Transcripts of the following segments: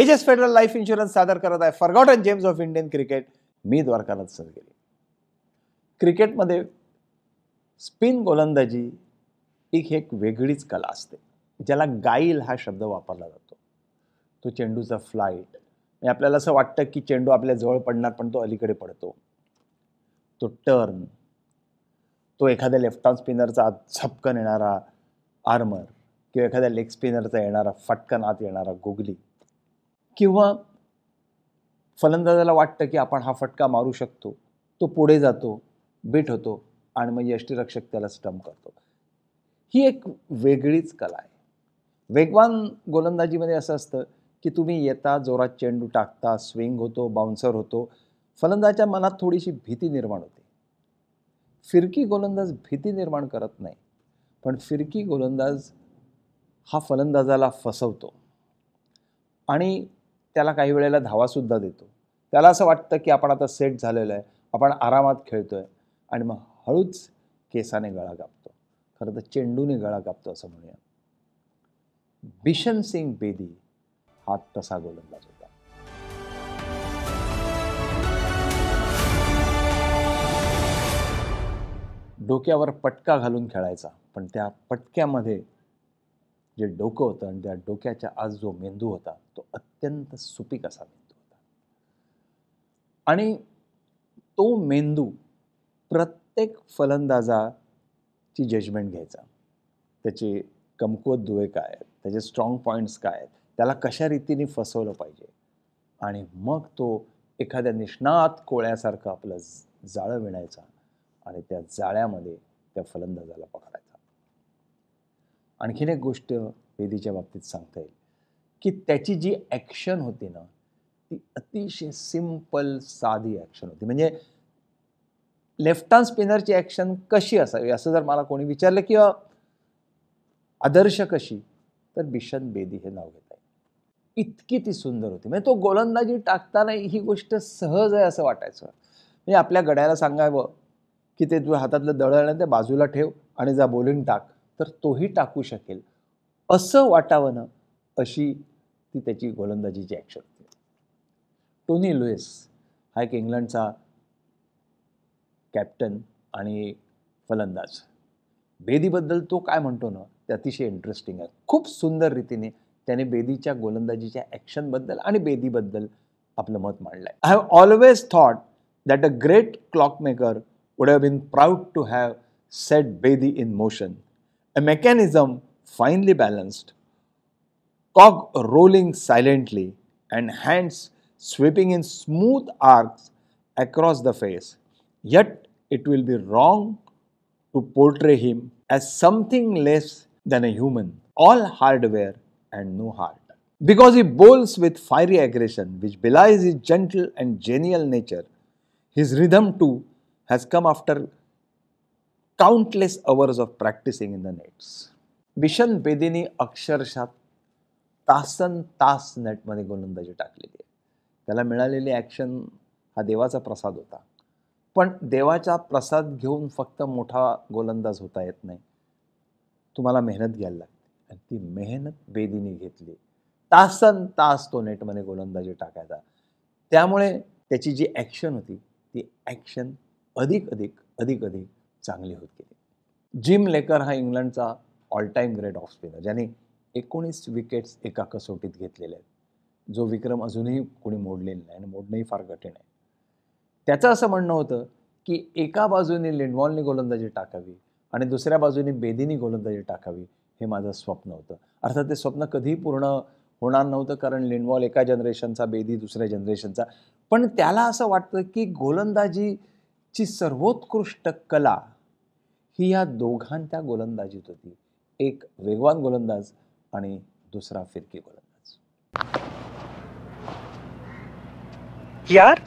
Edges federal life insurance सादर करत आहे forgotten gems of Indian cricket मी सर गेली क्रिकेटमध्ये स्पिन गोलंदाजी एक एक वेगळीच कला असते ज्याला गाईल हा शब्द वापरला जातो तो चेंडूचा फ्लाईट म्हणजे आपल्याला असं वाटतं की चेंडू आपल्या जवळ पडणार पण तो अलीकडे पडतो तो टर्न तो एखाद्या लेफ्ट आर्म स्पिनरचा झपकन येणारा आर्मर किंवा एखाद्या लेग स्पिनरचा येणारा फटकन आत येणारा गुगली किंवा फलंदाजाला वाटतं की आपण हा फटका मारू शकतो तो पुढे जातो बीट होतो आणि मग यष्टीरक्षक त्याला स्टम्प करतो ही एक वेगळीच कला आहे वेगवान गोलंदाजीमध्ये असं असतं की तुम्ही येता जोरात चेंडू टाकता स्विंग होतो बाउन्सर होतो फलंदाजाच्या मनात थोडीशी भीती निर्माण होते फिरकी गोलंदाज भीती निर्माण करत नाही पण फिरकी गोलंदाज हा फलंदाजाला फसवतो आणि त्याला काही वेळेला धावासुद्धा देतो त्याला असं वाटतं की आपण आता सेट झालेलं आहे आपण आरामात खेळतो आहे आणि मग हळूच केसाने गळा कापतो खरं तर चेंडूने गळा कापतो असं म्हणूया बिशन सिंग बेदी हा तसा गोलंदाज होता डोक्यावर पटका घालून खेळायचा पण त्या पटक्यामध्ये जे डोकं होतं आणि त्या डोक्याच्या आज जो मेंदू होता तो अत्यंत सुपीक असा मेंदू होता आणि तो मेंदू प्रत्येक फलंदाजाची जजमेंट घ्यायचा त्याचे कमकुवत दुवे काय आहेत त्याचे स्ट्रॉंग पॉईंट्स काय आहेत त्याला कशा रीतीने फसवलं पाहिजे आणि मग तो एखाद्या निष्णात कोळ्यासारखं आपलं जाळं विणायचा आणि त्या जाळ्यामध्ये त्या फलंदाजाला पकडायचा आणखीन एक गोष्ट वेदीच्या बाबतीत सांगता येईल की त्याची जी ॲक्शन होती ना ती अतिशय सिम्पल साधी ॲक्शन होती म्हणजे लेफ्ट हँड स्पिनरची ॲक्शन कशी असावी असं जर मला कोणी विचारलं किंवा आदर्श कशी तर बिशन बेदी हे नाव घेत आहे इतकी ती सुंदर होती म्हणजे तो गोलंदाजी टाकताना ही गोष्ट सहज आहे असं वाटायचं म्हणजे आपल्या गड्याला सांगावं की ते तुझ्या हातातलं दळण ते बाजूला ठेव आणि जा बोलून टाक तर तोही टाकू शकेल असं वाटावं ना अशी ती त्याची गोलंदाजीची ॲक्शन होती टोनी लुईस हा एक इंग्लंडचा कॅप्टन आणि फलंदाज बेदीबद्दल तो काय म्हणतो ना ते अतिशय इंटरेस्टिंग आहे खूप सुंदर रीतीने त्याने बेदीच्या गोलंदाजीच्या ॲक्शनबद्दल आणि बेदीबद्दल आपलं मत मांडलं आहे I have always thought that a great clockmaker would have been proud to have set Bedi in motion a mechanism finely balanced, cog rolling silently and hands sweeping in smooth arcs across the face. Yet it will be wrong to portray him as something less than a human, all hardware and no heart. Because he bowls with fiery aggression which belies his gentle and genial nature, his rhythm too has come after countless hours of practicing in the nets. Bishan बेदीने अक्षरशः तासन तास नेटमध्ये गोलंदाजी टाकलेली आहे त्याला मिळालेली action हा देवाचा प्रसाद होता पण देवाचा प्रसाद घेऊन फक्त मोठा गोलंदाज होता येत नाही तुम्हाला मेहनत घ्यायला लागते आणि ती मेहनत बेदीने घेतली तासन तास तो नेटमध्ये गोलंदाजी टाकायचा त्यामुळे त्याची जी ॲक्शन होती ती ॲक्शन अधिक अधिक अधिक अधिक चांगली होत गेली जिम लेकर हा इंग्लंडचा all time great off spinner ज्याने एकोणीस विकेट्स एका कसोटीत घेतलेले आहेत जो विक्रम अजूनही कोणी मोडलेला नाही आणि मोडणंही फार कठीण आहे त्याचं असं म्हणणं होतं की एका बाजूने लिंडवॉलनी गोलंदाजी टाकावी आणि दुसऱ्या बाजूने बेदीनी गोलंदाजी टाकावी हे माझं स्वप्न होतं अर्थात ते स्वप्न कधी पूर्ण होणार नव्हतं कारण लिंडवॉल एका जनरेशनचा बेदी दुसऱ्या जनरेशनचा पण त्याला असं वाटतं की गोलंदाजीची सर्वोत्कृष्ट कला ही या दोघांच्या गोलंदाजीत होती एक वेगवान गोलंदाज आणि दुसरा फिरकी गोलंदाज यार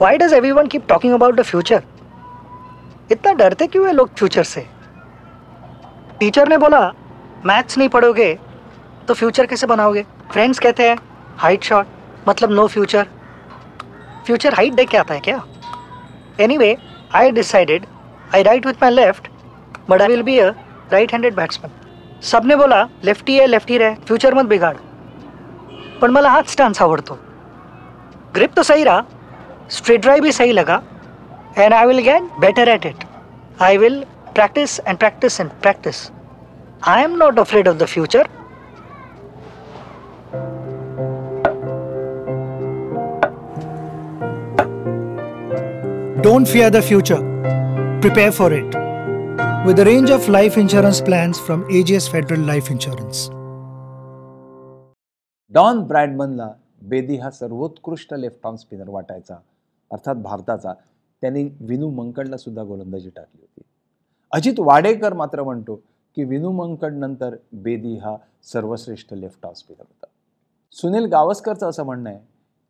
why does everyone keep talking about the future इतना डरते क्यों है लोग फ्यूचर से टीचर ने बोला मैथ्स नहीं पढ़ोगे तो फ्यूचर कैसे बनाओगे फ्रेंड्स कहते हैं हाइट शॉट मतलब नो फ्यूचर फ्यूचर हाइट देख के आता है क्या anyway I decided I write with my left but I will be a right handed batsman सबने बोला लेफ्टी लेफ्ट लेफ्टी रहे फ्यूचर मत बिगाड़ पर मला हाच स्टांस आवड़ो ग्रिप तो सही रहा स्ट्रेट ड्राइव भी सही लगा and I will get better at it I will practise and practise and practise I am not afraid of the future don't fear the future Prepare for it with a range of life insurance plans from AGS Federal Life Insurance. Don ब्रॅडमनला बेदी हा सर्वोत्कृष्ट left arm spinner वाटायचा अर्थात भारताचा त्यांनी विनू मंकडला सुद्धा गोलंदाजी टाकली होती अजित वाडेकर मात्र म्हणतो की विनू मंकड नंतर बेदी हा सर्वश्रेष्ठ लेफ्ट आर्म स्पिनर होता सुनील गावस्करचं असं म्हणणं आहे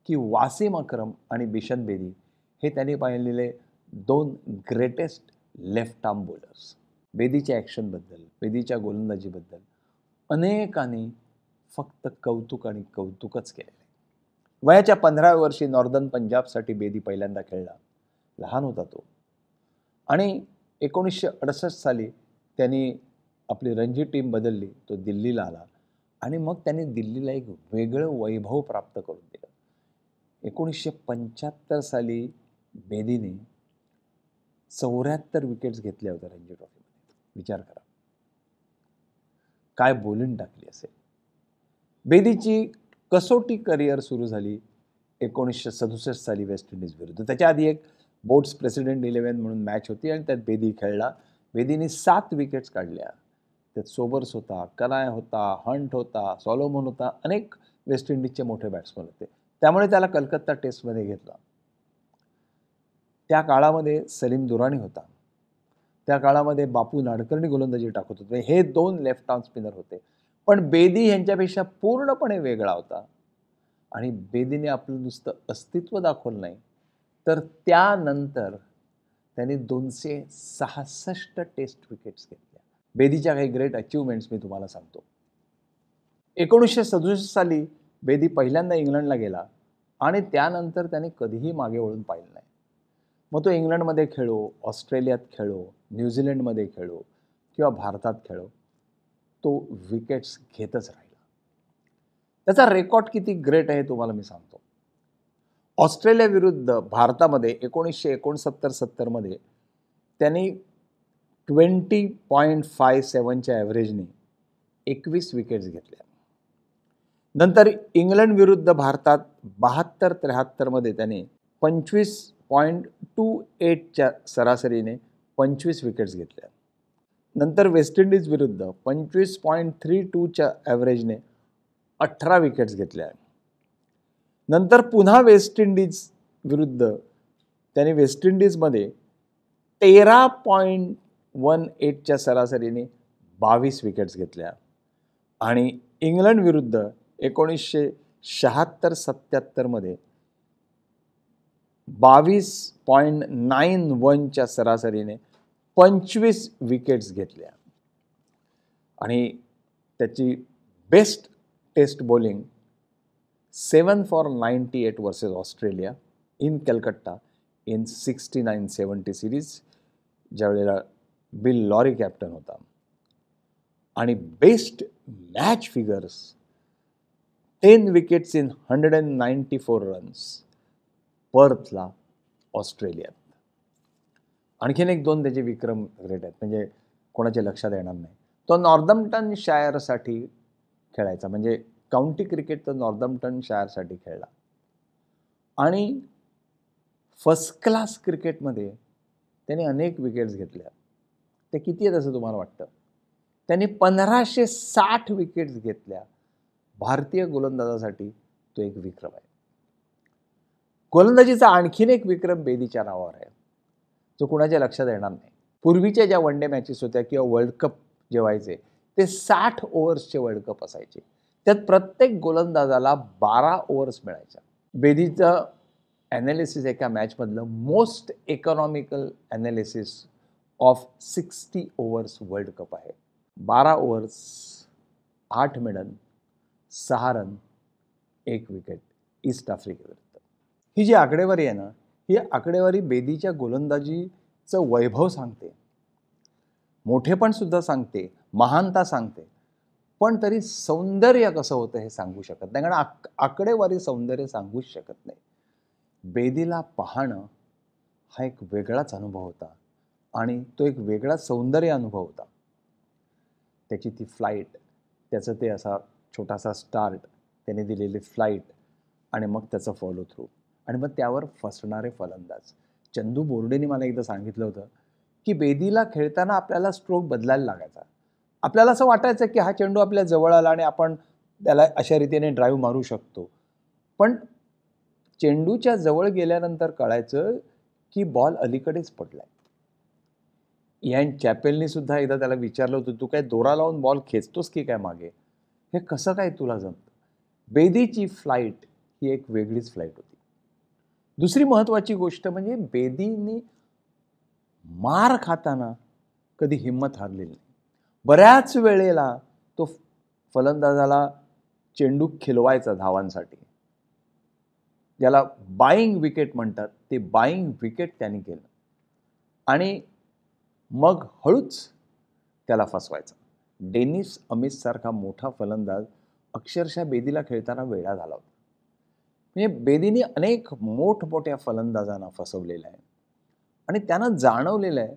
की वासिम अक्रम आणि बिशन बेदी हे त्यांनी पाहिलेले दोन ग्रेटेस्ट लेफ्ट आर्म बोलर्स बेदीच्या ॲक्शनबद्दल बेदीच्या गोलंदाजीबद्दल अनेकांनी फक्त कौतुक आणि कौतुकच केले वयाच्या पंधराव्या वर्षी नॉर्दर्न पंजाबसाठी बेदी पहिल्यांदा खेळला लहान होता तो आणि एकोणीसशे अडसष्ट साली त्यांनी आपली रणजी टीम बदलली तो दिल्लीला आला आणि मग त्यांनी दिल्लीला एक वेगळं वैभव प्राप्त करून दिलं एकोणीसशे पंच्याहत्तर साली बेदीने चौऱ्याहत्तर विकेट्स घेतल्या होत्या रणजी ट्रॉफीमध्ये विचार करा काय बोलून टाकली असेल बेदीची कसोटी करिअर सुरू झाली एकोणीसशे सदुसष्ट साली वेस्ट इंडिज विरुद्ध त्याच्या आधी एक बोट्स प्रेसिडेंट इलेव्हन म्हणून मॅच होती आणि त्यात बेदी खेळला बेदीने सात विकेट्स काढल्या त्यात सोबर्स होता कनाय होता हंट होता सॉलोमन होता अनेक वेस्ट इंडिजचे मोठे बॅट्समन होते त्यामुळे त्याला कलकत्ता टेस्टमध्ये घेतला त्या काळामध्ये सलीम दुराणी होता त्या काळामध्ये बापू नाडकर्णी गोलंदाजी टाकत होते हे दोन लेफ्ट आर्म स्पिनर होते पण बेदी यांच्यापेक्षा पूर्णपणे वेगळा होता आणि बेदीने आपलं नुसतं अस्तित्व दाखवलं नाही तर त्यानंतर त्याने दोनशे सहासष्ट टेस्ट विकेट्स घेतल्या बेदीच्या काही ग्रेट अचीवमेंट्स मी तुम्हाला सांगतो एकोणीसशे सदुसष्ट साली बेदी पहिल्यांदा इंग्लंडला गेला आणि त्यानंतर त्याने कधीही मागे वळून पाहिलं नाही मग तो इंग्लंडमध्ये खेळो ऑस्ट्रेलियात खेळो न्यूझीलंडमध्ये खेळो किंवा भारतात खेळो तो विकेट्स घेतच राहिला त्याचा रेकॉर्ड किती ग्रेट आहे तुम्हाला मी सांगतो ऑस्ट्रेलियाविरुद्ध भारतामध्ये एकोणीसशे एकोणसत्तर सत्तरमध्ये त्यांनी ट्वेंटी पॉईंट फाय सेवनच्या ॲव्हरेजने एकवीस विकेट्स घेतल्या नंतर इंग्लंडविरुद्ध भारतात बहात्तर त्र्याहत्तरमध्ये त्याने पंचवीस पॉईंट टू एटच्या सरासरीने पंचवीस विकेट्स घेतल्या नंतर वेस्ट इंडिज विरुद्ध पंचवीस पॉईंट थ्री टूच्या ॲव्हरेजने अठरा विकेट्स घेतल्या नंतर पुन्हा वेस्ट इंडिज विरुद्ध त्याने वेस्ट इंडिजमध्ये तेरा पॉईंट वन एटच्या सरासरीने बावीस विकेट्स घेतल्या आणि इंग्लंड विरुद्ध एकोणीसशे शहात्तर सत्त्याहत्तरमध्ये बावीस पॉईंट नाईन वनच्या सरासरीने पंचवीस विकेट्स घेतल्या आणि त्याची best test bowling seven for ninety eight versus Australia in Calcutta in sixty nine seventy series ज्यावेळेला बिल लॉरी कॅप्टन होता आणि best match figures ten wickets in hundred and ninety four runs पर्थला ऑस्ट्रेलियात आणखीन एक दोन त्याचे विक्रम ग्रेट आहेत म्हणजे कोणाच्या लक्षात येणार नाही तो नॉर्दम्प्टन शायरसाठी खेळायचा म्हणजे काउंटी क्रिकेट तो नॉर्दम्प्टन शायरसाठी खेळला आणि फर्स्ट क्लास क्रिकेटमध्ये त्याने अनेक विकेट्स घेतल्या ते किती आहेत असं तुम्हाला वाटतं त्याने पंधराशे साठ विकेट्स घेतल्या भारतीय गोलंदाजासाठी तो एक विक्रम आहे गोलंदाजीचा आणखीन एक विक्रम बेदीच्या नावावर आहे जो कुणाच्या लक्षात येणार नाही पूर्वीच्या ज्या वन डे मॅचेस होत्या किंवा वर्ल्ड कप जेवायचे ते साठ ओव्हर्सचे वर्ल्ड कप असायचे त्यात प्रत्येक गोलंदाजाला बारा ओव्हर्स मिळायच्या बेदीचं ॲनालिसिस एका मॅचमधलं most economical analysis of sixty overs world cup आहे बारा ओव्हर्स आठ मिडन सहा रन एक विकेट ईस्ट आफ्रिकेवर ही जी आकडेवारी आहे ना ही आकडेवारी बेदीच्या गोलंदाजीचं वैभव सांगते मोठेपणसुद्धा सांगते महानता सांगते पण तरी सौंदर्य कसं होतं हे सांगू शकत नाही कारण आक आकडेवारी सौंदर्य सांगूच शकत नाही बेदीला पाहणं हा एक वेगळाच अनुभव होता आणि तो एक वेगळा सौंदर्य अनुभव होता त्याची ती फ्लाईट त्याचं ते असा छोटासा स्टार्ट त्याने दिलेली फ्लाईट आणि मग त्याचं फॉलो थ्रू आणि मग त्यावर फसणारे फलंदाज चंदू बोर्डेने मला एकदा सांगितलं होतं की बेदीला खेळताना आपल्याला स्ट्रोक बदलायला लागायचा आपल्याला असं वाटायचं की हा चेंडू आपल्या जवळ आला आणि आपण त्याला अशा रीतीने ड्राईव्ह मारू शकतो पण चेंडूच्या जवळ गेल्यानंतर कळायचं की बॉल अलीकडेच पडलाय यान चॅपेलनी सुद्धा एकदा त्याला विचारलं होतं तू काय दोरा लावून बॉल खेचतोस की काय मागे हे कसं काय तुला जमतं बेदीची फ्लाईट ही एक वेगळीच फ्लाईट होती दुसरी महत्त्वाची गोष्ट म्हणजे बेदींनी मार खाताना कधी हिंमत हारलेली नाही बऱ्याच वेळेला तो फलंदाजाला चेंडू खिलवायचा धावांसाठी ज्याला बाईंग विकेट म्हणतात ते बाईंग विकेट त्याने केलं आणि मग हळूच त्याला फसवायचा डेनिस सारखा मोठा फलंदाज अक्षरशः बेदीला खेळताना वेळा झाला होता म्हणजे बेदीने अनेक मोठमोठ्या फलंदाजांना फसवलेलं आहे आणि त्यांना जाणवलेलं आहे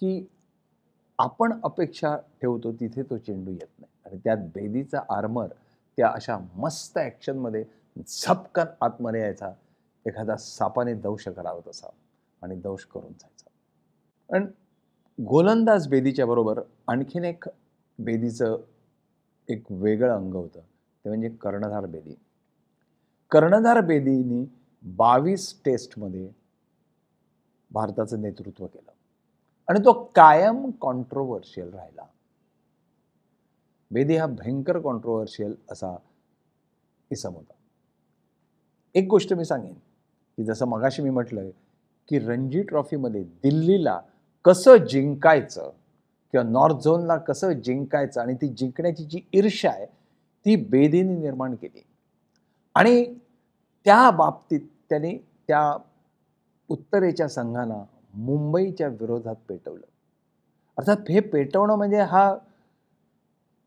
की आपण अपेक्षा ठेवतो तिथे तो चेंडू येत नाही आणि त्यात बेदीचा आर्मर त्या अशा मस्त ॲक्शनमध्ये झपकन आतमध्ये यायचा एखादा सापाने दंश करावत तसा आणि दंश करून जायचा आणि गोलंदाज बेदीच्या बरोबर आणखीन एक बेदीचं एक वेगळं अंग होतं ते म्हणजे कर्णधार बेदी कर्णधार बेदीने बावीस टेस्टमध्ये भारताचं नेतृत्व केलं आणि तो कायम कॉन्ट्रोवर्शियल राहिला बेदी हा भयंकर कॉन्ट्रोवर्शियल असा इसम होता एक गोष्ट मी सांगेन की जसं मगाशी मी म्हटलं की रणजी ट्रॉफीमध्ये दिल्लीला कसं जिंकायचं किंवा नॉर्थ झोनला कसं जिंकायचं आणि ती जिंकण्याची जी ईर्षा आहे ती बेदीने निर्माण केली आणि त्या बाबतीत त्याने त्या उत्तरेच्या संघांना मुंबईच्या विरोधात पेटवलं अर्थात हे पेटवणं म्हणजे हा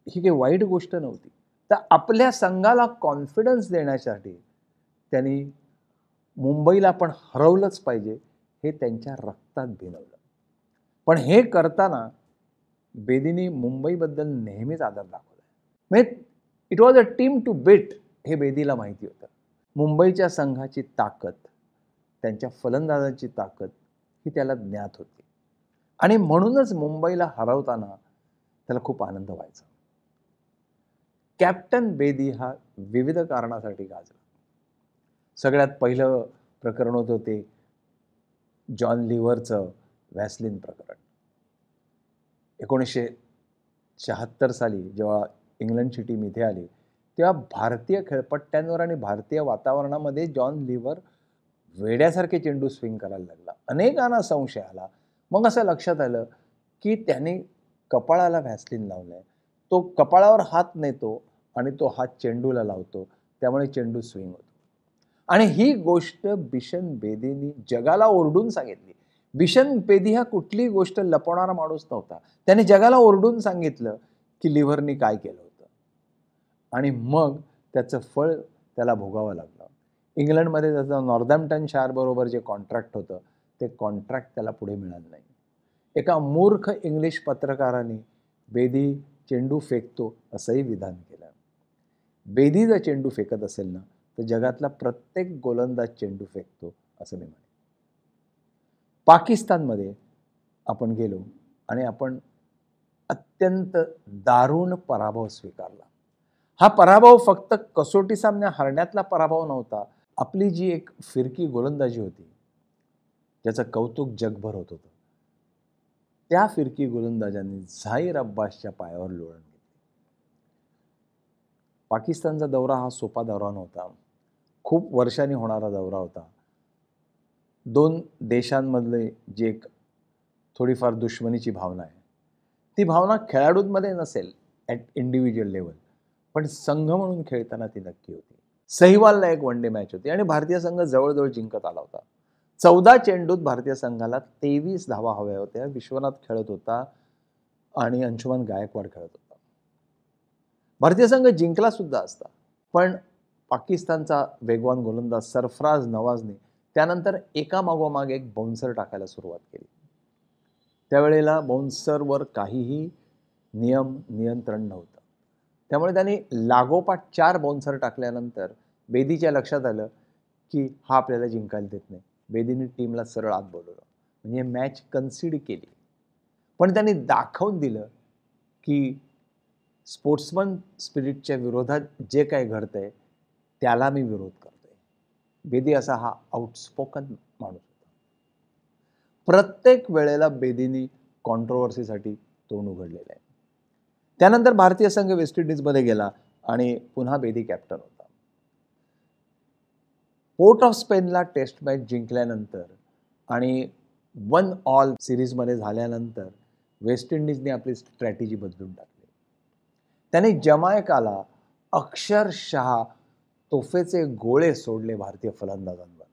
ही काही वाईट गोष्ट नव्हती तर आपल्या संघाला कॉन्फिडन्स देण्यासाठी त्यांनी मुंबईला पण हरवलंच पाहिजे हे त्यांच्या रक्तात भिनवलं पण हे करताना बेदीने मुंबईबद्दल नेहमीच आदर दाखवला म्हणजे it was a team to bet हे बेदीला माहिती होतं मुंबईच्या संघाची ताकद त्यांच्या फलंदाजांची ताकद ही त्याला ज्ञात होती आणि म्हणूनच मुंबईला हरवताना त्याला खूप आनंद व्हायचा कॅप्टन बेदी हा विविध कारणासाठी गाजला सगळ्यात पहिलं प्रकरण होत होते जॉन लिव्हरचं व्हॅसलिन प्रकरण एकोणीसशे शहात्तर साली जेव्हा इंग्लंडची टीम इथे आली तेव्हा भारतीय खेळपट्ट्यांवर आणि भारतीय वातावरणामध्ये जॉन लिव्हर वेड्यासारखे चेंडू स्विंग करायला लागला अनेकांना संशय आला मग असं लक्षात आलं की त्याने कपाळाला व्हॅसलिन लावलं आहे तो कपाळावर हात नेतो आणि तो हात चेंडूला लावतो त्यामुळे चेंडू स्विंग होतो आणि ही गोष्ट बिशन बेदीनी जगाला ओरडून सांगितली बिशन बेदी हा कुठलीही गोष्ट लपवणारा माणूस नव्हता त्याने जगाला ओरडून सांगितलं की लिव्हरनी काय केलं आणि मग त्याचं फळ त्याला भोगावं लागलं इंग्लंडमध्ये त्याचं नॉर्दम्प्टन शारबरोबर जे कॉन्ट्रॅक्ट होतं ते कॉन्ट्रॅक्ट त्याला पुढे मिळालं नाही एका मूर्ख इंग्लिश पत्रकाराने बेदी चेंडू फेकतो असंही विधान केलं बेदी जर चेंडू फेकत असेल ना तर जगातला प्रत्येक गोलंदाज चेंडू फेकतो असं मी म्हणे पाकिस्तानमध्ये आपण गेलो आणि आपण अत्यंत दारुण पराभव स्वीकारला हा पराभव फक्त कसोटी सामन्या हरण्यातला पराभव नव्हता आपली जी एक फिरकी गोलंदाजी होती ज्याचं कौतुक जगभर होत होतं त्या फिरकी गोलंदाजांनी झाहीर अब्बासच्या पायावर लोळण घेतली पाकिस्तानचा दौरा हा सोपा दौरा नव्हता खूप वर्षांनी होणारा दौरा होता दोन देशांमधले जी एक थोडीफार दुश्मनीची भावना आहे ती भावना खेळाडूंमध्ये नसेल ॲट इंडिव्हिज्युअल लेवल पण संघ म्हणून खेळताना ती नक्की होती सहिवालला एक वन डे मॅच होती आणि भारतीय संघ जवळजवळ जिंकत आला होता चौदा चेंडूत भारतीय संघाला तेवीस धावा हव्या होत्या विश्वनाथ खेळत होता आणि अंशुमन गायकवाड खेळत होता भारतीय संघ जिंकला सुद्धा असता पण पाकिस्तानचा वेगवान गोलंदाज सरफराज नवाजने त्यानंतर मागोमाग एक बाउन्सर टाकायला सुरुवात केली त्यावेळेला बाउन्सरवर काहीही नियम नियंत्रण नव्हतं त्यामुळे त्यांनी लागोपाठ चार बॉन्सर टाकल्यानंतर बेदीच्या लक्षात आलं की हा आपल्याला जिंकायला देत नाही बेदीने टीमला सरळ आत बोलवलं म्हणजे मॅच कन्सिड केली पण त्यांनी दाखवून दिलं की स्पोर्ट्समन स्पिरिटच्या विरोधात जे काही घडतं आहे त्याला मी विरोध करतो आहे बेदी असा हा आउटस्पोकन माणूस होता प्रत्येक वेळेला बेदीनी कॉन्ट्रोवर्सीसाठी तोंड उघडलेलं आहे त्यानंतर भारतीय संघ वेस्ट इंडिजमध्ये गेला आणि पुन्हा बेदी कॅप्टन होता पोर्ट ऑफ स्पेनला टेस्ट मॅच जिंकल्यानंतर आणि वन ऑल सिरीजमध्ये झाल्यानंतर वेस्ट इंडिजने आपली स्ट्रॅटेजी बदलून टाकली त्याने जमायकाला अक्षरशः तोफेचे गोळे सोडले भारतीय फलंदाजांवर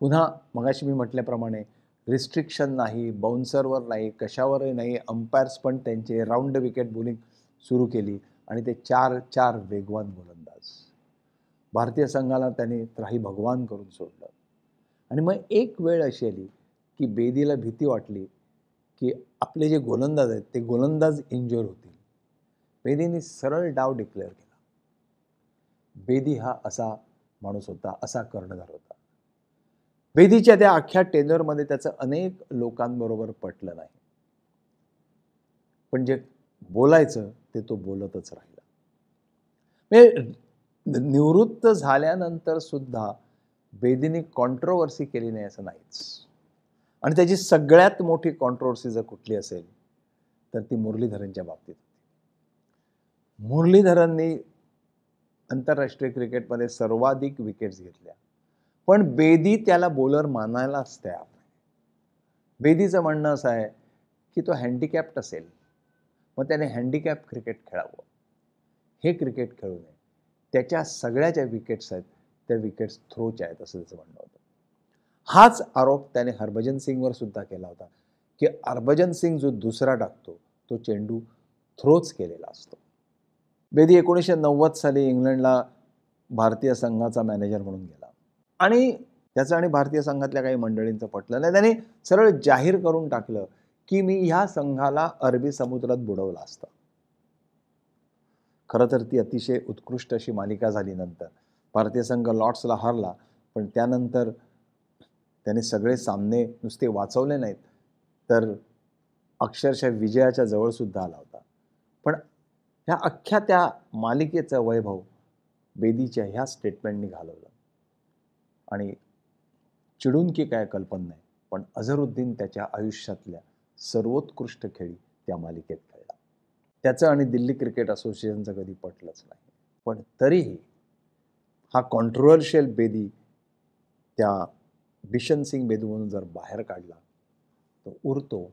पुन्हा मगाशी मी म्हटल्याप्रमाणे रिस्ट्रिक्शन नाही बाउन्सरवर नाही कशावरही नाही अंपायर्स पण त्यांचे राऊंड विकेट बोलिंग सुरू केली आणि ते चार चार वेगवान गोलंदाज भारतीय संघाला त्यांनी त्राही भगवान करून सोडलं आणि मग एक वेळ अशी आली की बेदीला भीती वाटली की आपले जे गोलंदाज आहेत ते गोलंदाज इंजोर होतील बेदीने सरळ डाव डिक्लेअर केला बेदी हा असा माणूस होता असा कर्णधार होता बेदीच्या त्या अख्ख्या टेंडरमध्ये त्याचं अनेक लोकांबरोबर पटलं नाही पण जे बोलायचं ते तो बोलतच राहिला म्हणजे निवृत्त झाल्यानंतर सुद्धा बेदीने कॉन्ट्रोवर्सी केली नाही असं नाहीच आणि त्याची सगळ्यात मोठी कॉन्ट्रोवर्सी जर कुठली असेल तर ती मुरलीधरनच्या बाबतीत होती मुरलीधरननी आंतरराष्ट्रीय क्रिकेटमध्ये सर्वाधिक विकेट्स घेतल्या पण बेदी त्याला बोलर मानायलाच त्या आपण बेदीचं म्हणणं असं आहे की तो हँडिकॅप्ट असेल मग त्याने हँडिकॅप क्रिकेट खेळावं हे क्रिकेट खेळू नये त्याच्या सगळ्या ज्या विकेट्स आहेत त्या विकेट्स थ्रोच्या आहेत असं त्याचं म्हणणं होतं हाच आरोप त्याने हरभजन सिंगवर सुद्धा केला होता की हरभजन सिंग जो दुसरा टाकतो तो चेंडू थ्रोच केलेला असतो बेदी एकोणीसशे नव्वद साली इंग्लंडला भारतीय संघाचा मॅनेजर म्हणून गेला आणि त्याचं आणि भारतीय संघातल्या काही मंडळींचं पटलं नाही त्याने सरळ जाहीर करून टाकलं की मी ह्या संघाला अरबी समुद्रात बुडवलं असतं खरं तर ती अतिशय उत्कृष्ट अशी मालिका झाली नंतर भारतीय संघ लॉर्ड्सला हरला पण त्यानंतर त्याने सगळे सामने नुसते वाचवले नाहीत तर अक्षरशः विजयाच्या जवळसुद्धा आला होता पण ह्या अख्ख्या त्या मालिकेचं वैभव बेदीच्या ह्या स्टेटमेंटनी घालवलं आणि चिडून की काय कल्पना नाही पण अझरुद्दीन त्याच्या आयुष्यातल्या सर्वोत्कृष्ट खेळी त्या मालिकेत खेळला त्याचं आणि दिल्ली क्रिकेट असोसिएशनचं कधी पटलंच नाही पण तरीही हा कॉन्ट्रोवर्शियल बेदी त्या बिशन सिंग बेदूमधून जर बाहेर काढला तर उरतो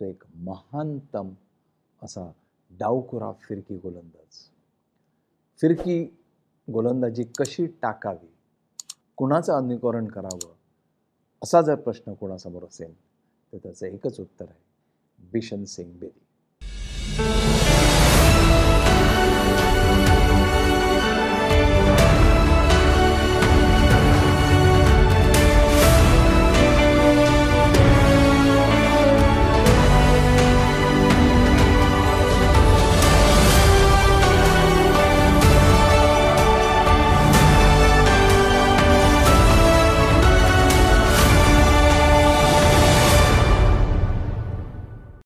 तो एक महानतम असा डावखुरा फिरकी गोलंदाज फिरकी गोलंदाजी कशी टाकावी कुणाचं अनुकरण करावं असा जर प्रश्न कोणासमोर असेल तर त्याचं एकच उत्तर आहे बिशन सिंग बेदी